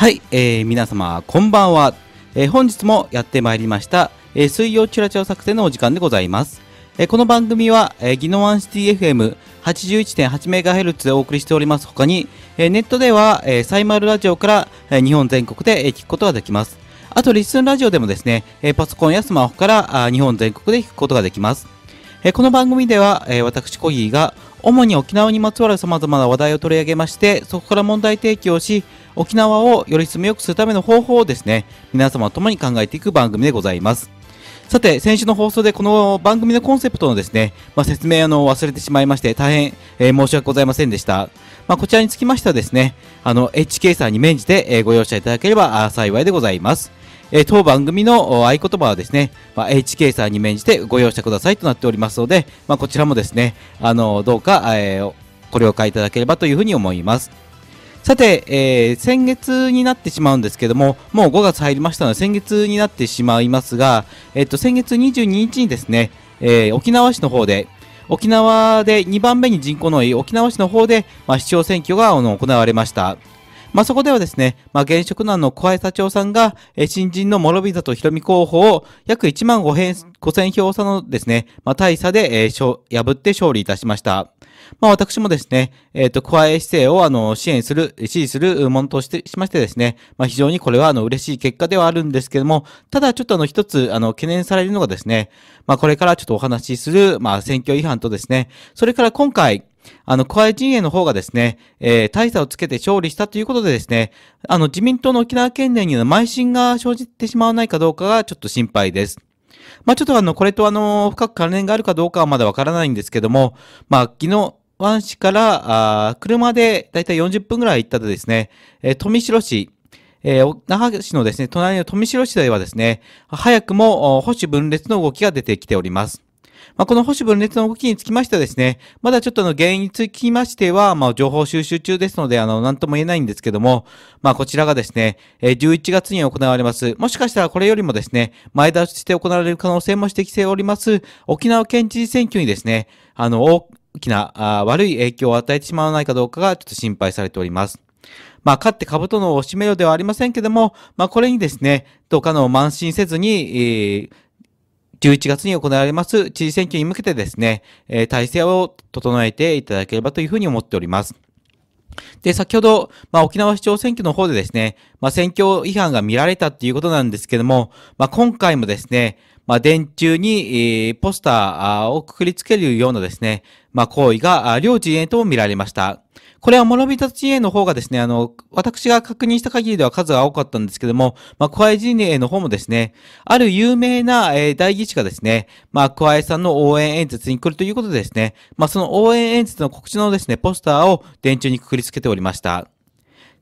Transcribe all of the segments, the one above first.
はい、えー、皆様こんばんは、えー、本日もやってまいりました、えー、水曜チュラチュラ作戦のお時間でございます、えー、この番組は、えー、ギノワンシティ FM81.8MHz でお送りしております他に、えー、ネットでは、えー、サイマルラジオから、えー、日本全国で、えー、聞くことができますあとリスンラジオでもですね、えー、パソコンやスマホからあ日本全国で聞くことができます、えー、この番組では、えー、私コギーが主に沖縄にまつわる様々な話題を取り上げまして、そこから問題提起をし、沖縄をより住みよくするための方法をですね、皆様ともに考えていく番組でございます。さて、先週の放送でこの番組のコンセプトのですね、まあ、説明を忘れてしまいまして、大変、えー、申し訳ございませんでした。まあ、こちらにつきましてはですね、あの、HK さんに免じて、えー、ご容赦いただければ幸いでございます。えー、当番組の合言葉はですね、まあ、HK さんに免じてご容赦くださいとなっておりますので、まあ、こちらもですね、あの、どうか、えー、ご了解いただければというふうに思います。さて、えー、先月になってしまうんですけども、もう5月入りましたので、先月になってしまいますが、えっと、先月22日にですね、えー、沖縄市の方で、沖縄で2番目に人口の多い沖縄市の方で、まあ、市長選挙が行われました。まあ、そこではですね、まあ、現職難の、小林社長さんが、え新人の諸見里博美候補を約1万5千票差のですね、まあ、大差で、えー、破って勝利いたしました。まあ私もですね、えっ、ー、と、加え姿勢をあの、支援する、支持するものとして、しましてですね、まあ非常にこれはあの、嬉しい結果ではあるんですけども、ただちょっとあの、一つ、あの、懸念されるのがですね、まあこれからちょっとお話しする、まあ選挙違反とですね、それから今回、あの、加え陣営の方がですね、えー、大差をつけて勝利したということでですね、あの、自民党の沖縄県連にの邁進が生じてしまわないかどうかがちょっと心配です。まあ、ちょっとあの、これとあの、深く関連があるかどうかはまだわからないんですけども、まあ、昨日、湾市から、あ車でだいたい40分ぐらい行ったとですね、えー、富城市、えー、那覇市のですね、隣の富城市ではですね、早くも保守分裂の動きが出てきております。まあ、この保守分裂の動きにつきましてはですね、まだちょっとの原因につきましては、まあ、情報収集中ですので、あの、なんとも言えないんですけども、まあ、こちらがですね、11月に行われます、もしかしたらこれよりもですね、前倒しして行われる可能性も指摘しております、沖縄県知事選挙にですね、あの、きなあ悪い影響を与えてしまわないかどうかがちょっと心配されております。まあ、勝って株との押し目ではありませんけども、まあ、これにですね、どうかの満身せずに、えー11月に行われます知事選挙に向けてですね、えー、体制を整えていただければというふうに思っております。で、先ほど、まあ、沖縄市長選挙の方でですね、まあ、選挙違反が見られたっていうことなんですけども、まあ、今回もですね、まあ、電柱に、えポスターをくくりつけるようなですね、まあ、行為が両陣営とも見られました。これは諸見立陣営の方がですね、あの、私が確認した限りでは数が多かったんですけども、まあ、桑江陣営の方もですね、ある有名な、えー、代議士がですね、まあ、桑江さんの応援演説に来るということでですね、まあ、その応援演説の告知のですね、ポスターを電柱にくくりつけておりました。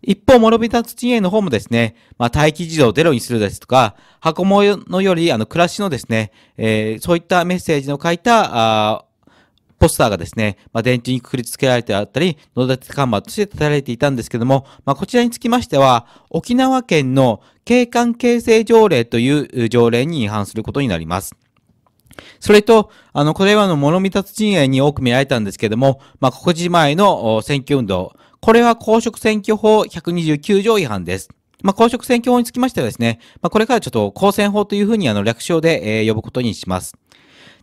一方、諸見立陣営の方もですね、まあ、待機児童ゼロにするですとか、箱物のより、あの、暮らしのですね、えー、そういったメッセージの書いた、あポスターがですね、まあ、電柱にくくりつけられてあったり、野立看板として立たれていたんですけども、まあ、こちらにつきましては、沖縄県の景観形成条例という条例に違反することになります。それと、あの、これはの諸見立陣営に多く見られたんですけども、まあ、ここ自前の選挙運動、これは公職選挙法129条違反です。まあ、公職選挙法につきましてはですね、まあ、これからちょっと公選法というふうにあの略称で、えー、呼ぶことにします。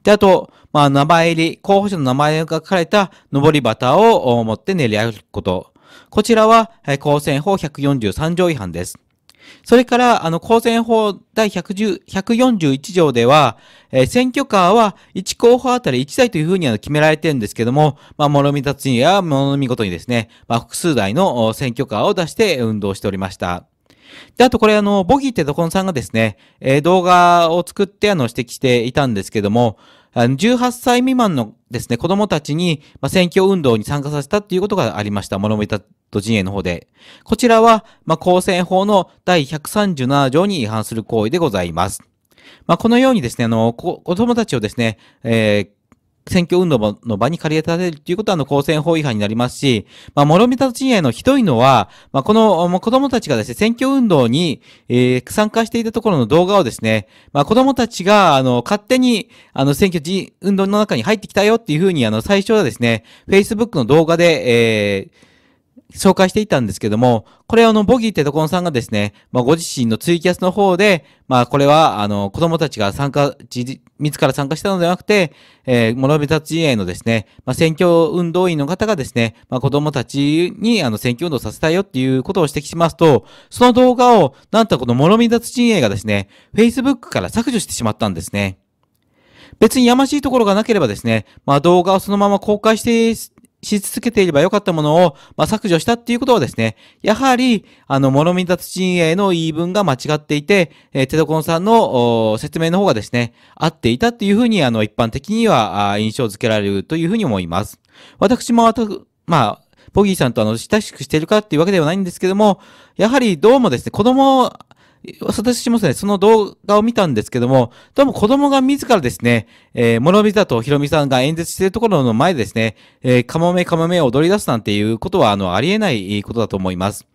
で、あと、まあ、名前入り、候補者の名前が書かれた上り旗を持って練り歩くこと。こちらは、えー、公選法143条違反です。それから、あの、公選法第1 4 1条では、えー、選挙カーは1候補あたり1台というふうには決められてるんですけども、まあ、諸見達人や物見事にですね、まあ、複数台の選挙カーを出して運動しておりました。で、あとこれあの、ボギーってドコンさんがですね、えー、動画を作ってあの、指摘していたんですけども、18歳未満のですね、子供たちに、ま選挙運動に参加させたっていうことがありました。諸見里陣営の方で。こちらは、ま公選法の第137条に違反する行為でございます。まあ、このようにですね、あの、子供たちをですね、えー、選挙運動の場に借り当てるということは、あの、公選法違反になりますし、まあ、諸見た陣営のひどいのは、まあ、この、ま子供たちがですね、選挙運動に、えー、参加していたところの動画をですね、まあ、子供たちが、あの、勝手に、あの、選挙運動の中に入ってきたよっていうふうに、あの、最初はですね、Facebook の動画で、えー、紹介していたんですけども、これあの、ボギーってところさんがですね、まあ、ご自身のツイキャスの方で、まあ、これは、あの、子供たちが参加、自ら参加したのではなくて、えー、諸部達陣営のですね、まあ、選挙運動員の方がですね、まあ、子供たちにあの選挙運動させたいよっていうことを指摘しますと、その動画を、なんとこの諸見達陣営がですね、Facebook から削除してしまったんですね。別にやましいところがなければですね、まあ、動画をそのまま公開してし続けていれば良かったものを、まあ、削除したっていうことはですね、やはり、あの、諸見達陣営の言い分が間違っていて、えー、テドコンさんの説明の方がですね、合っていたっていうふうに、あの、一般的には印象付けられるというふうに思います。私も、まあ、ポギーさんとあの、親しくしているかっていうわけではないんですけども、やはりどうもですね、子供私もですね、その動画を見たんですけども、どうも子供が自らですね、えー、諸見里ひろみさんが演説しているところの前でですね、えー、かもめかもめを踊り出すなんていうことは、あの、ありえないことだと思います。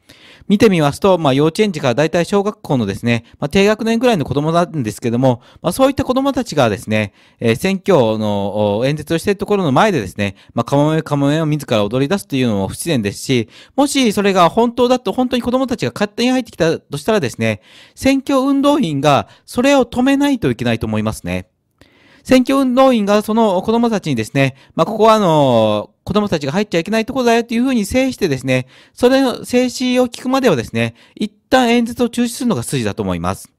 見てみますと、まあ、幼稚園児から大体小学校のですね、まあ、低学年ぐらいの子供なんですけども、まあ、そういった子供たちがですね、えー、選挙の演説をしているところの前でですね、まあ、かもめかもめを自ら踊り出すというのも不自然ですし、もしそれが本当だと本当に子供たちが勝手に入ってきたとしたらですね、選挙運動員がそれを止めないといけないと思いますね。選挙運動員がその子供たちにですね、まあ、ここはあのー子供たちが入っちゃいけないところだよっていうふうに制してですね、それの制止を聞くまではですね、一旦演説を中止するのが筋だと思います。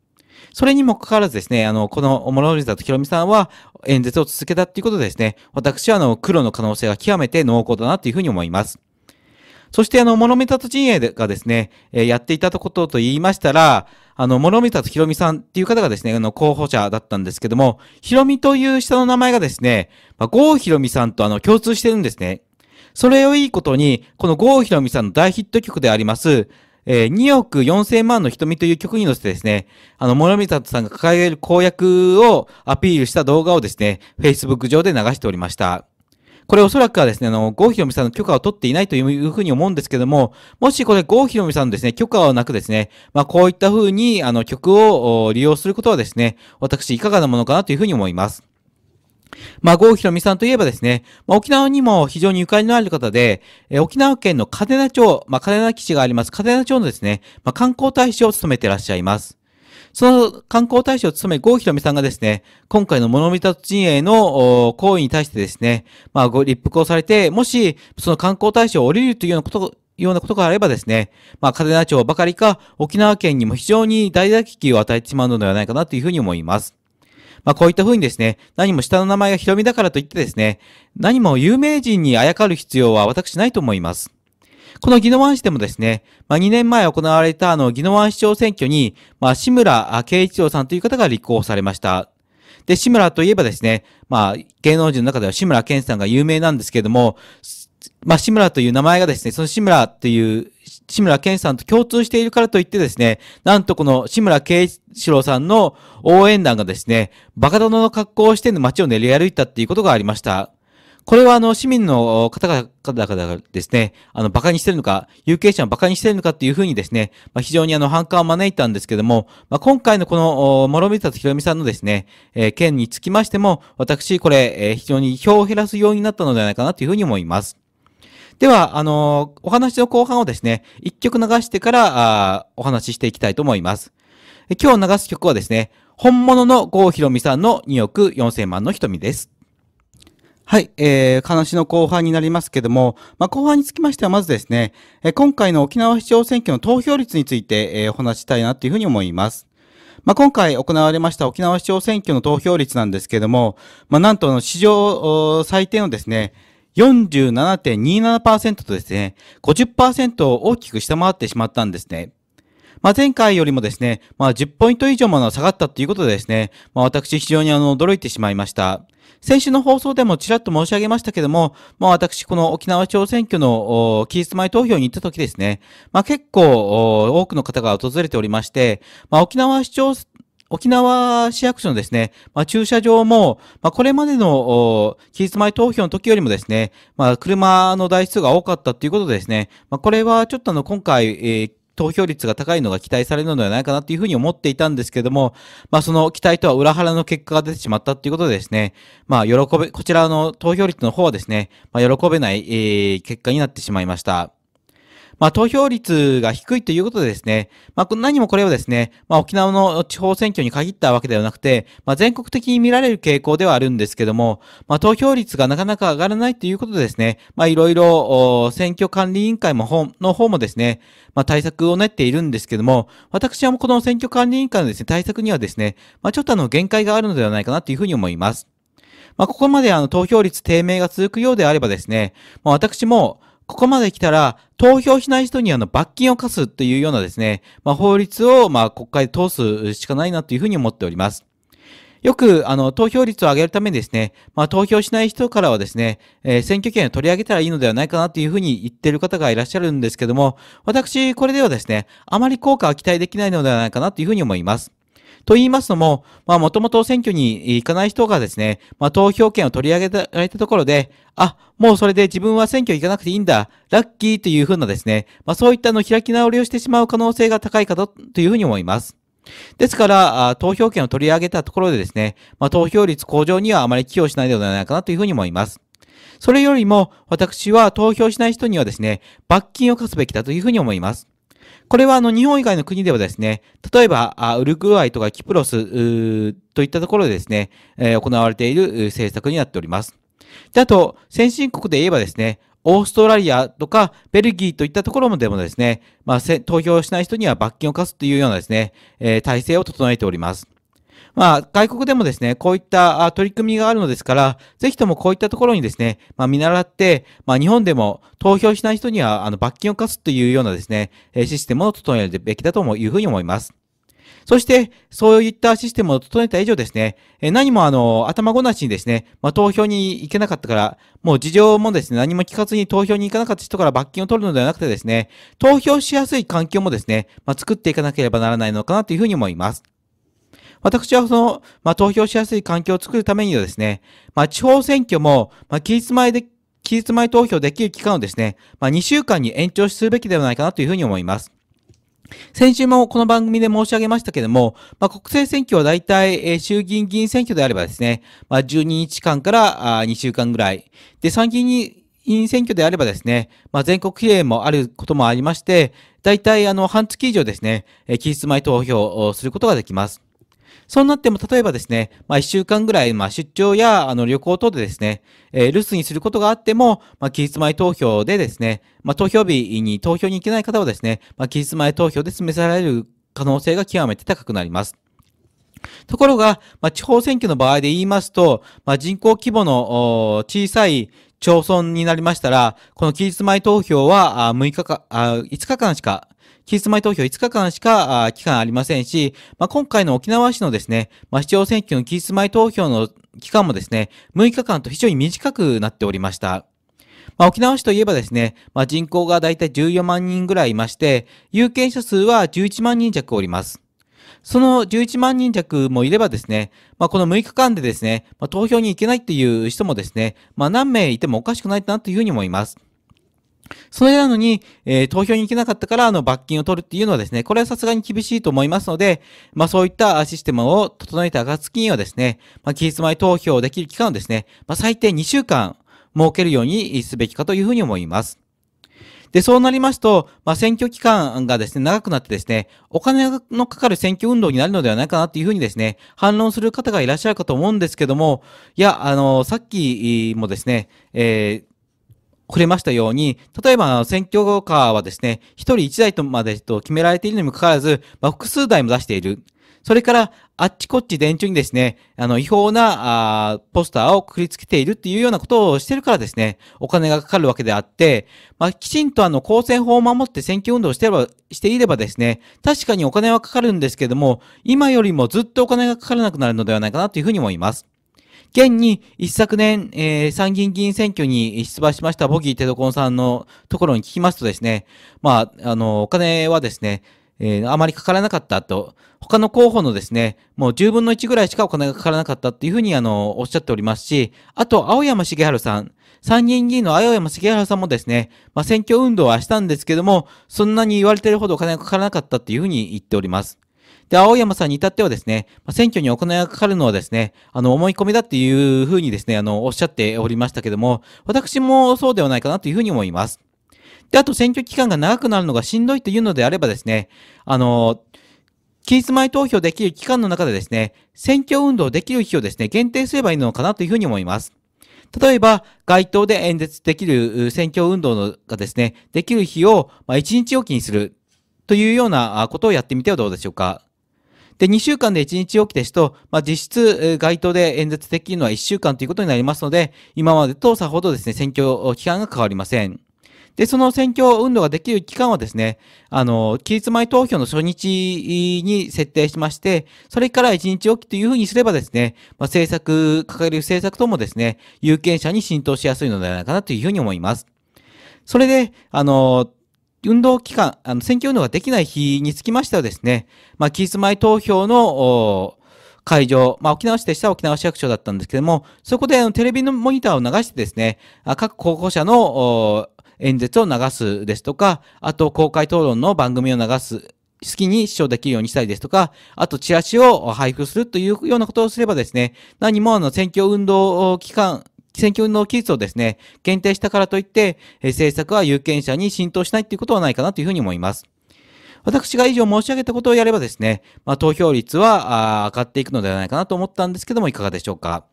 それにもかかわらずですね、あの、この諸見里とひろみさんは演説を続けたっていうことでですね、私はあの、黒の可能性が極めて濃厚だなというふうに思います。そしてあの、メ見里陣営がですね、えやっていたことと言いましたら、あの、諸見達ひろみさんっていう方がですね、あの、候補者だったんですけども、ひろみという下の名前がですね、まあ、郷ひろみさんとあの、共通してるんですね。それをいいことに、この郷ひろみさんの大ヒット曲であります、えー、2億4千万の瞳という曲に乗せてですね、あの、諸見里さんが掲げる公約をアピールした動画をですね、Facebook 上で流しておりました。これおそらくはですね、あの、郷ひろみさんの許可を取っていないというふうに思うんですけども、もしこれ郷ひろみさんのですね、許可はなくですね、まあ、こういったふうに、あの、曲を利用することはですね、私いかがなものかなというふうに思います。まあ、郷ひろみさんといえばですね、まあ、沖縄にも非常にゆかりのある方で、え沖縄県の嘉手納町、まあ、嘉手納基地があります嘉手納町のですね、まあ、観光大使を務めていらっしゃいます。その観光大使を務め、郷ひろみさんがですね、今回の物見達陣営の行為に対してですね、まあ、ご立腹をされて、もし、その観光大使を降りるというようなこと、ようなことがあればですね、まあ、嘉手納町ばかりか、沖縄県にも非常に大打撃を与えてしまうのではないかなというふうに思います。まあ、こういったふうにですね、何も下の名前がヒロミだからといってですね、何も有名人にあやかる必要は私ないと思います。この宜野湾市でもですね、まあ、2年前行われたあの宜野湾市長選挙に、まあ、志村圭一郎さんという方が立候補されました。で、志村といえばですね、まあ、芸能人の中では志村健さんが有名なんですけれども、まあ、志村という名前がですね、その志村という志村健さんと共通しているからといってですね、なんとこの志村圭一郎さんの応援団がですね、バカ殿の格好をして街を練り歩いたっていうことがありました。これはあの市民の方々がですね、あの馬鹿にしてるのか、有権者を馬鹿にしてるのかっていうふうにですね、まあ、非常にあの反感を招いたんですけども、まあ、今回のこの諸見里博美さんのですね、えー、件につきましても、私これ、えー、非常に票を減らす要因になったのではないかなというふうに思います。では、あのー、お話の後半をですね、一曲流してから、あお話ししていきたいと思います。今日流す曲はですね、本物の郷ひろみさんの2億4000万の瞳です。はい、えー、話の後半になりますけども、まあ、後半につきましては、まずですね、え今回の沖縄市長選挙の投票率について、えー、お話したいなというふうに思います。まあ、今回行われました沖縄市長選挙の投票率なんですけども、まあ、なんとの史上最低のですね、47.27%とですね、50%を大きく下回ってしまったんですね。まあ、前回よりもですね、まあ、10ポイント以上も下がったということでですね、まあ、私非常にあの、驚いてしまいました。先週の放送でもちらっと申し上げましたけども、まあ私、この沖縄地選挙の期日前投票に行った時ですね、まあ結構多くの方が訪れておりまして、まあ沖縄市長、沖縄市役所のですね、まあ、駐車場も、まあ、これまでの期日前投票の時よりもですね、まあ、車の台数が多かったということでですね、まあ、これはちょっとあの、今回、えー投票率が高いのが期待されるのではないかなというふうに思っていたんですけども、まあ、その期待とは裏腹の結果が出てしまったということでですね、まあ、喜べ、こちらの投票率の方はですね、まあ、喜べない、えー、結果になってしまいました。まあ、投票率が低いということでですね、まあ、何もこれをですね、まあ、沖縄の地方選挙に限ったわけではなくて、まあ、全国的に見られる傾向ではあるんですけども、まあ、投票率がなかなか上がらないということでですね、まあ、いろいろ選挙管理委員会も方の方もですね、まあ、対策を練っているんですけども、私はもうこの選挙管理委員会のですね、対策にはですね、まあ、ちょっとあの限界があるのではないかなというふうに思います。まあ、ここまであの投票率低迷が続くようであればですね、まあ、私も、ここまで来たら、投票しない人にあの罰金を課すというようなですね、まあ、法律をまあ国会で通すしかないなというふうに思っております。よく、あの、投票率を上げるためにですね、まあ、投票しない人からはですね、えー、選挙権を取り上げたらいいのではないかなというふうに言ってる方がいらっしゃるんですけども、私、これではですね、あまり効果は期待できないのではないかなというふうに思います。と言いますのも、まあ、もともと選挙に行かない人がですね、まあ、投票権を取り上げられたところで、あ、もうそれで自分は選挙行かなくていいんだ、ラッキーというふうなですね、まあ、そういったの開き直りをしてしまう可能性が高いかというふうに思います。ですから、投票権を取り上げたところでですね、まあ、投票率向上にはあまり寄与しないのではないかなというふうに思います。それよりも、私は投票しない人にはですね、罰金を課すべきだというふうに思います。これはあの日本以外の国ではですね、例えばウルグアイとかキプロスといったところでですね、え行われている政策になっております。で、あと、先進国で言えばですね、オーストラリアとかベルギーといったところもでもですね、まあ、投票しない人には罰金を課すというようなですね、え体制を整えております。まあ、外国でもですね、こういった取り組みがあるのですから、ぜひともこういったところにですね、まあ、見習って、まあ、日本でも投票しない人には、あの、罰金を課すというようなですね、システムを整えるべきだというふうに思います。そして、そういったシステムを整えた以上ですね、え何もあの、頭ごなしにですね、まあ、投票に行けなかったから、もう事情もですね、何も聞かずに投票に行かなかった人から罰金を取るのではなくてですね、投票しやすい環境もですね、まあ、作っていかなければならないのかなというふうに思います。私はその、まあ、投票しやすい環境を作るためにはですね、まあ、地方選挙も、まあ、期日前で、期日前投票できる期間をですね、まあ、2週間に延長するべきではないかなというふうに思います。先週もこの番組で申し上げましたけれども、まあ、国政選挙は大体、えー、衆議院議員選挙であればですね、まあ、12日間からあ2週間ぐらい。で、参議院議員選挙であればですね、まあ、全国比例もあることもありまして、大体あの半月以上ですね、えー、期日前投票をすることができます。そうなっても、例えばですね、まあ、一週間ぐらい、まあ、出張や、あの、旅行等でですね、えー、留守にすることがあっても、まあ、期日前投票でですね、まあ、投票日に投票に行けない方はですね、まあ、期日前投票で示される可能性が極めて高くなります。ところが、まあ、地方選挙の場合で言いますと、まあ、人口規模の小さい町村になりましたら、この期日前投票は6日か、5日間しか期日前投票5日間しか期間ありませんし、まあ、今回の沖縄市のですね、まあ、市長選挙の期日前投票の期間もですね、6日間と非常に短くなっておりました。まあ、沖縄市といえばですね、まあ、人口がだいたい14万人ぐらいいまして、有権者数は11万人弱おります。その11万人弱もいればですね、まあ、この6日間でですね、まあ、投票に行けないという人もですね、まあ、何名いてもおかしくないなというふうに思います。それなのに、えー、投票に行けなかったから、あの、罰金を取るっていうのはですね、これはさすがに厳しいと思いますので、まあ、そういったシステムを整えた暁にはですね、まあ、期日前投票できる期間をですね、まあ、最低2週間設けるようにすべきかというふうに思います。で、そうなりますと、まあ、選挙期間がですね、長くなってですね、お金のかかる選挙運動になるのではないかなというふうにですね、反論する方がいらっしゃるかと思うんですけども、いや、あの、さっきもですね、えー触れましたように、例えば選挙カーはですね、1人1台とまでと決められているにもかかわらず、まあ、複数台も出している。それから、あっちこっち電柱にですね、あの、違法な、あポスターをくくりつけているっていうようなことをしてるからですね、お金がかかるわけであって、まあ、きちんとあの、公選法を守って選挙運動をしてれば、していればですね、確かにお金はかかるんですけども、今よりもずっとお金がかからなくなるのではないかなというふうに思います。現に一昨年、えー、参議院議員選挙に出馬しましたボギー・テドコンさんのところに聞きますとですね、まあ、あの、お金はですね、えー、あまりかからなかったと、他の候補のですね、もう10分の1ぐらいしかお金がかからなかったっていうふうに、あの、おっしゃっておりますし、あと、青山茂春さん、参議院議員の青山茂春さんもですね、まあ、選挙運動はしたんですけども、そんなに言われてるほどお金がかからなかったっていうふうに言っております。で、青山さんに至ってはですね、ま選挙に行いがかかるのはですね、あの、思い込みだっていうふうにですね、あの、おっしゃっておりましたけども、私もそうではないかなというふうに思います。で、あと選挙期間が長くなるのがしんどいというのであればですね、あの、期日前投票できる期間の中でですね、選挙運動できる日をですね、限定すればいいのかなというふうに思います。例えば、街頭で演説できる選挙運動がですね、できる日を、ま1日おきにするというようなことをやってみてはどうでしょうか。で、2週間で1日おきですと、まあ、実質、街頭で演説できるのは1週間ということになりますので、今までとさほどですね、選挙期間が変わりません。で、その選挙運動ができる期間はですね、あの、期日前投票の初日に設定しまして、それから1日おきというふうにすればですね、まあ、政策、掲げる政策ともですね、有権者に浸透しやすいのではないかなというふうに思います。それで、あの、運動期間、あの選挙運動ができない日につきましてはですね、まあ、期日前投票の会場、まあ、沖縄市でした沖縄市役所だったんですけども、そこであのテレビのモニターを流してですね、各候補者の演説を流すですとか、あと公開討論の番組を流す好きに視聴できるようにしたりですとか、あとチラシを配布するというようなことをすればですね、何もあの選挙運動期間選挙の期日をですね、限定したからといって、政策は有権者に浸透しないっていうことはないかなというふうに思います。私が以上申し上げたことをやればですね、まあ、投票率は上がっていくのではないかなと思ったんですけども、いかがでしょうか。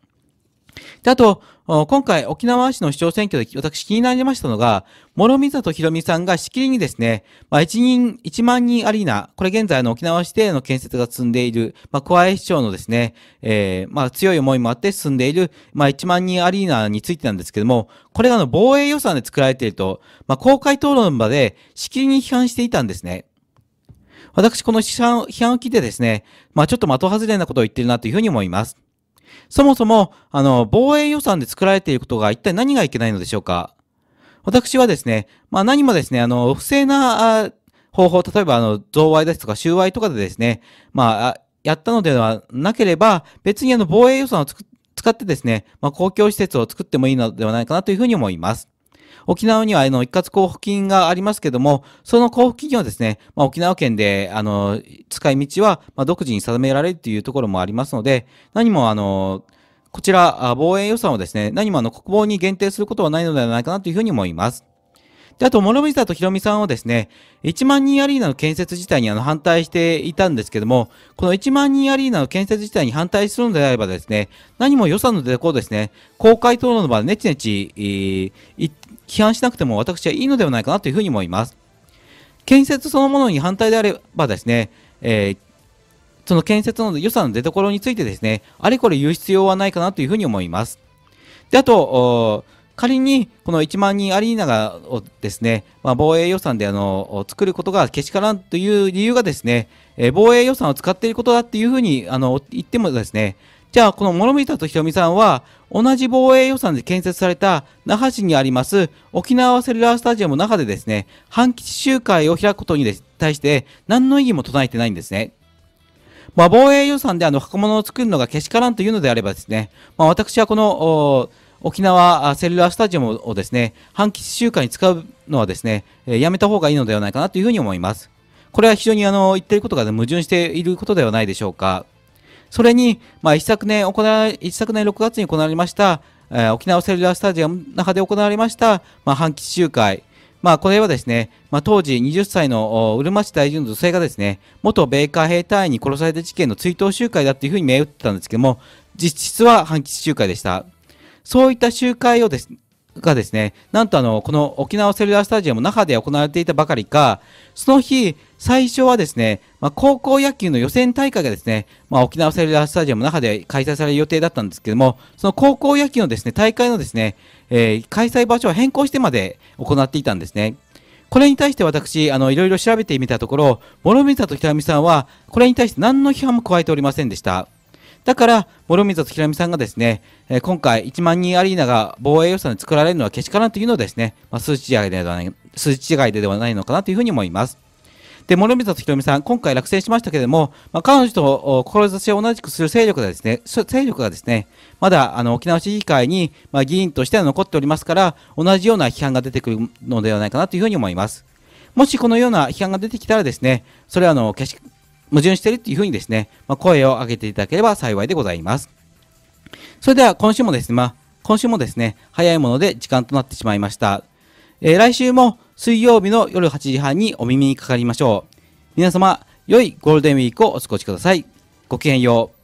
で、あと、今回沖縄市の市長選挙で私気になりましたのが、諸見里博美さんがしきりにですね、まあ、1人、1万人アリーナ、これ現在の沖縄市での建設が進んでいる、まあ、小林市長のですね、えー、まあ、強い思いもあって進んでいる、まあ、1万人アリーナについてなんですけども、これがの防衛予算で作られていると、まあ、公開討論の場でしきりに批判していたんですね。私、この批判を聞いてですね、まあ、ちょっと的外れなことを言ってるなというふうに思います。そもそも、あの、防衛予算で作られていることが一体何がいけないのでしょうか私はですね、まあ何もですね、あの、不正な方法、例えば、あの、贈賄ですとか収賄とかでですね、まあ、やったのではなければ、別にあの、防衛予算を使ってですね、まあ公共施設を作ってもいいのではないかなというふうに思います。沖縄にはあの一括交付金がありますけども、その交付金はですね、まあ、沖縄県であの使い道は、ま独自に定められるというところもありますので、何もあのこちら、防衛予算をですね、何もあの国防に限定することはないのではないかなというふうに思います。で、あと、諸見里とひろみさんはですね、1万人アリーナの建設自体にあの反対していたんですけども、この1万人アリーナの建設自体に反対するのであればですね、何も予算の出所をですね、公開討論の場でねちねち、えー、批判しなくても私はいいのではないかなというふうに思います。建設そのものに反対であればですね、えー、その建設の予算の出所についてですね、あれこれ言う必要はないかなというふうに思います。で、あと、仮にこの1万人アリーナがをですね、まあ、防衛予算であの作ることがけしからんという理由がですね、え防衛予算を使っていることだっていうふうにあの言ってもですね、じゃあ、この諸見里ひみさんは、同じ防衛予算で建設された那覇市にあります沖縄セルラースタジアムの中でですね、半基地集会を開くことに対して何の意義も唱えてないんですね。まあ、防衛予算であの箱物を作るのがけしからんというのであればですね、まあ、私はこの沖縄セルラースタジアムをですね、半基地集会に使うのはですね、やめた方がいいのではないかなというふうに思います。これは非常にあの言ってることが矛盾していることではないでしょうか。それに、まあ、一昨年行わ一昨年6月に行われました、えー、沖縄セルラースタジアムの中で行われました、まあ、半期集会。まあ、これはですね、まあ、当時20歳のうるま市大臣の女性がですね、元米海兵隊員に殺された事件の追悼集会だというふうに銘打ってたんですけども、実質は反吉集会でした。そういった集会をですがですね、なんとあの、この沖縄セルラースタジアム中で行われていたばかりか、その日、最初はですね、まあ、高校野球の予選大会がですね、まあ、沖縄セルラースタジアムの中で開催される予定だったんですけども、その高校野球のですね、大会のですね、えー、開催場所を変更してまで行っていたんですね。これに対して私、あの、いろいろ調べてみたところ、諸見里らみさんは、これに対して何の批判も加えておりませんでした。だから、諸見里らみさんがですね、え今回1万人アリーナが防衛予算で作られるのはけしからんというのをですね、まあ、数値違いではない、数値違いではないのかなというふうに思います。で、諸見里ひ美さん、今回落選しましたけれども、まあ、彼女と志を同じくする勢力がですね、勢力がですね、まだあの沖縄市議会に、まあ、議員としては残っておりますから、同じような批判が出てくるのではないかなというふうに思います。もしこのような批判が出てきたらですね、それはあの決し矛盾しているというふうにですね、まあ、声を上げていただければ幸いでございます。それでは今週もですね、まあ、今週もですね、早いもので時間となってしまいました。えー、来週も水曜日の夜8時半にお耳にかかりましょう。皆様、良いゴールデンウィークをお過ごしください。ごきげんよう。